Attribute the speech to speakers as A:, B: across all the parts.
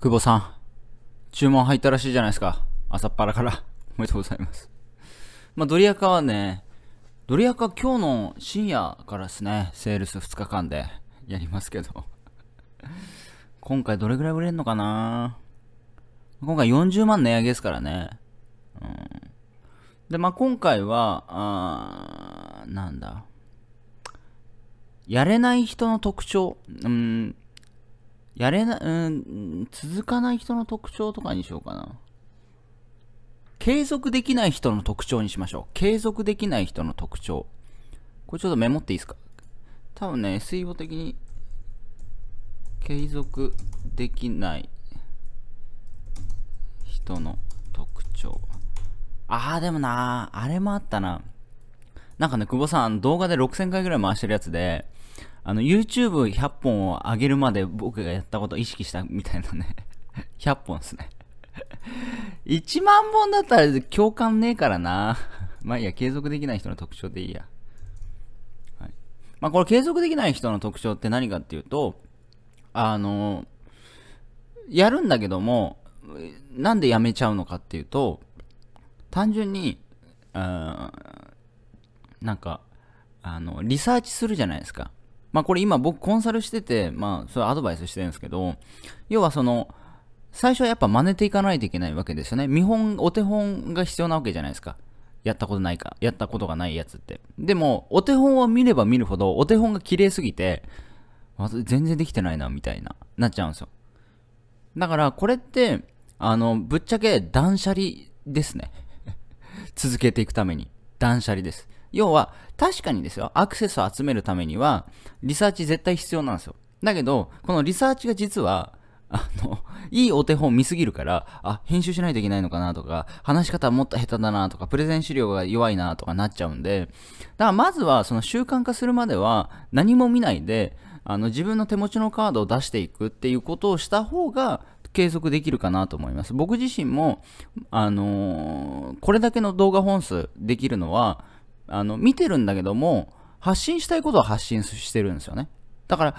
A: 久保さん、注文入ったらしいじゃないですか。朝っぱらから。おめでとうございます。まあ、ドリアカはね、ドリアカ今日の深夜からですね、セールス2日間で やりますけど。今回どれぐらい売れるのかな今回40万値上げですからね。うん、で、まあ、今回は、あーなんだ。やれない人の特徴、うん、やれな、うん、続かない人の特徴とかにしようかな。継続できない人の特徴にしましょう。継続できない人の特徴。これちょっとメモっていいですか多分ね、水母的に、継続できない人の特徴。あーでもなあれもあったな。なんかね、久保さん、動画で6000回ぐらい回してるやつで、あの、YouTube100 本を上げるまで僕がやったことを意識したみたいなね。100本ですね。1万本だったら共感ねえからな。まあいいや、継続できない人の特徴でいいや。はい、まあこれ継続できない人の特徴って何かっていうと、あの、やるんだけども、なんでやめちゃうのかっていうと、単純に、なんか、あの、リサーチするじゃないですか。まあこれ今僕コンサルしてて、まあそれアドバイスしてるんですけど、要はその、最初はやっぱ真似ていかないといけないわけですよね。見本、お手本が必要なわけじゃないですか。やったことないか、やったことがないやつって。でも、お手本を見れば見るほど、お手本が綺麗すぎて、全然できてないな、みたいな、なっちゃうんですよ。だから、これって、あの、ぶっちゃけ断捨離ですね。続けていくために。断捨離です。要は、確かにですよ、アクセスを集めるためには、リサーチ絶対必要なんですよ。だけど、このリサーチが実は、あの、いいお手本見すぎるから、あ、編集しないといけないのかなとか、話し方もっと下手だなとか、プレゼン資料が弱いなとかなっちゃうんで、だからまずはその習慣化するまでは何も見ないで、あの自分の手持ちのカードを出していくっていうことをした方が継続できるかなと思います。僕自身も、あのー、これだけの動画本数できるのは、あの、見てるんだけども、発信したいことを発信してるんですよね。だから、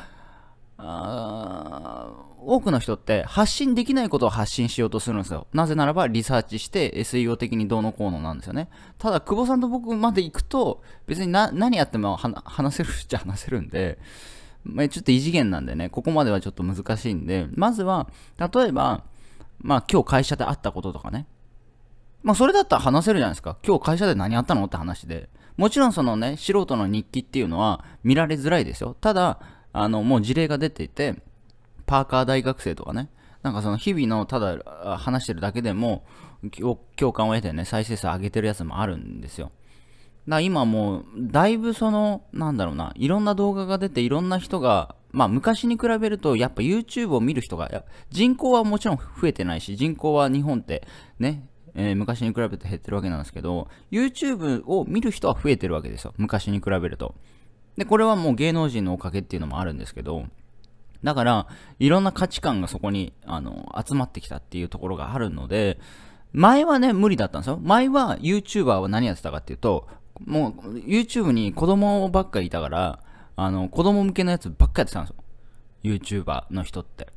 A: あ多くの人って発信できないことを発信しようとするんですよ。なぜならばリサーチして SEO 的にどうのこうのなんですよね。ただ、久保さんと僕まで行くと、別に何やっても話せるっちゃ話せるんで、まあ、ちょっと異次元なんでね、ここまではちょっと難しいんで、まずは、例えば、まあ今日会社で会ったこととかね、まあ、それだったら話せるじゃないですか。今日会社で何あったのって話で。もちろんそのね、素人の日記っていうのは見られづらいですよ。ただ、あの、もう事例が出ていて、パーカー大学生とかね、なんかその日々のただ話してるだけでも、共感を得てね、再生数上げてるやつもあるんですよ。だ今もう、だいぶその、なんだろうな、いろんな動画が出て、いろんな人が、まあ昔に比べると、やっぱ YouTube を見る人が、人口はもちろん増えてないし、人口は日本ってね、えー、昔に比べて減ってるわけなんですけど、YouTube を見る人は増えてるわけですよ。昔に比べると。で、これはもう芸能人のおかげっていうのもあるんですけど、だから、いろんな価値観がそこに、あの、集まってきたっていうところがあるので、前はね、無理だったんですよ。前は YouTuber は何やってたかっていうと、もう YouTube に子供ばっかりいたから、あの、子供向けのやつばっかやってたんですよ。YouTuber の人って。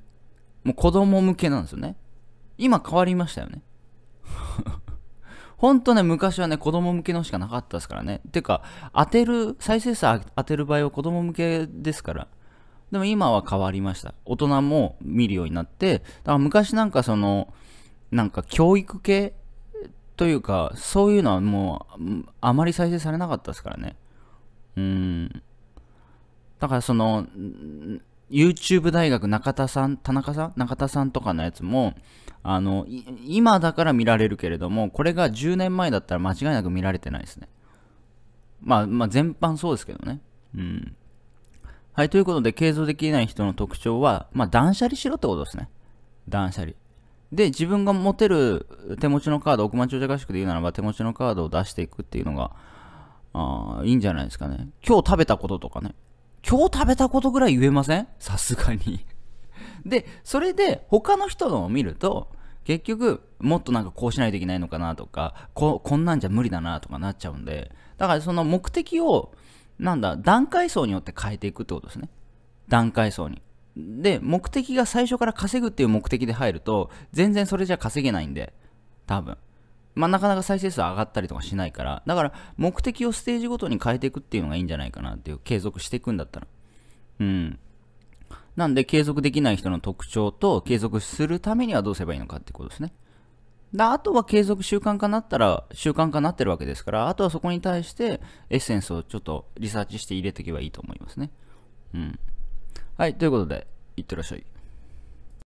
A: もう子供向けなんですよね。今変わりましたよね。ほんとね、昔はね、子供向けのしかなかったですからね。てか、当てる、再生数当てる場合は子供向けですから。でも今は変わりました。大人も見るようになって、だから昔なんかその、なんか教育系というか、そういうのはもう、あまり再生されなかったですからね。うん。だからその、YouTube 大学中田さん、田中さん中田さんとかのやつも、あの、今だから見られるけれども、これが10年前だったら間違いなく見られてないですね。まあ、まあ、全般そうですけどね。うん。はい、ということで、継続できない人の特徴は、まあ、断捨離しろってことですね。断捨離。で、自分が持てる手持ちのカード、億万長者合宿で言うならば、手持ちのカードを出していくっていうのが、あいいんじゃないですかね。今日食べたこととかね。今日食べたことぐらい言えませんさすがに で、それで他の人のを見ると、結局、もっとなんかこうしないといけないのかなとか、こんなんじゃ無理だなとかなっちゃうんで、だからその目的を、なんだ、段階層によって変えていくってことですね。段階層に。で、目的が最初から稼ぐっていう目的で入ると、全然それじゃ稼げないんで、多分。まあ、なかなか再生数上がったりとかしないから、だから目的をステージごとに変えていくっていうのがいいんじゃないかなっていう、継続していくんだったら。うん。なんで、継続できない人の特徴と、継続するためにはどうすればいいのかってことですね。で、あとは継続習慣化なったら、習慣化なってるわけですから、あとはそこに対してエッセンスをちょっとリサーチして入れていけばいいと思いますね。うん。はい、ということで、いってらっしゃい。